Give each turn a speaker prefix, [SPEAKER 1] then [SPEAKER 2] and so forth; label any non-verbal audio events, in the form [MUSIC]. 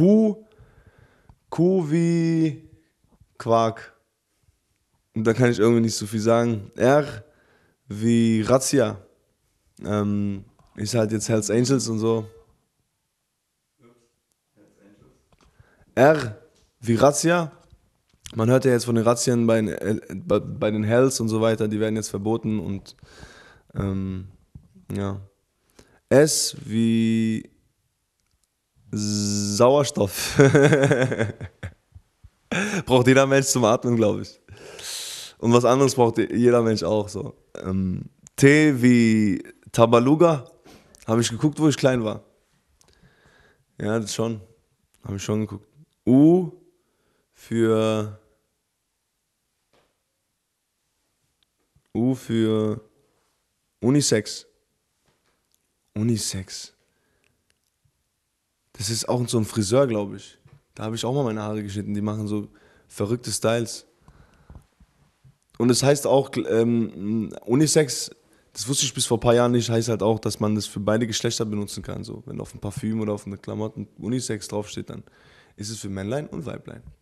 [SPEAKER 1] Kuh, Kuh wie Quark. Und da kann ich irgendwie nicht so viel sagen. R wie Razzia. Ähm, ist halt jetzt Hells Angels und so. R wie Razzia. Man hört ja jetzt von den Razzien äh, bei, bei den Hells und so weiter, die werden jetzt verboten und ähm, ja. S wie Sauerstoff. [LAUGHS] braucht jeder Mensch zum Atmen, glaube ich. Und was anderes braucht jeder Mensch auch so. Ähm, Tee wie Tabaluga habe ich geguckt, wo ich klein war. Ja, das schon. Habe ich schon geguckt. U für U für Unisex. Unisex. Das ist auch so ein Friseur, glaube ich. Da habe ich auch mal meine Haare geschnitten. Die machen so verrückte Styles. Und das heißt auch, ähm, Unisex, das wusste ich bis vor ein paar Jahren nicht, heißt halt auch, dass man das für beide Geschlechter benutzen kann. So, wenn auf dem Parfüm oder auf einer Klamotten Unisex draufsteht, dann ist es für Männlein und Weiblein.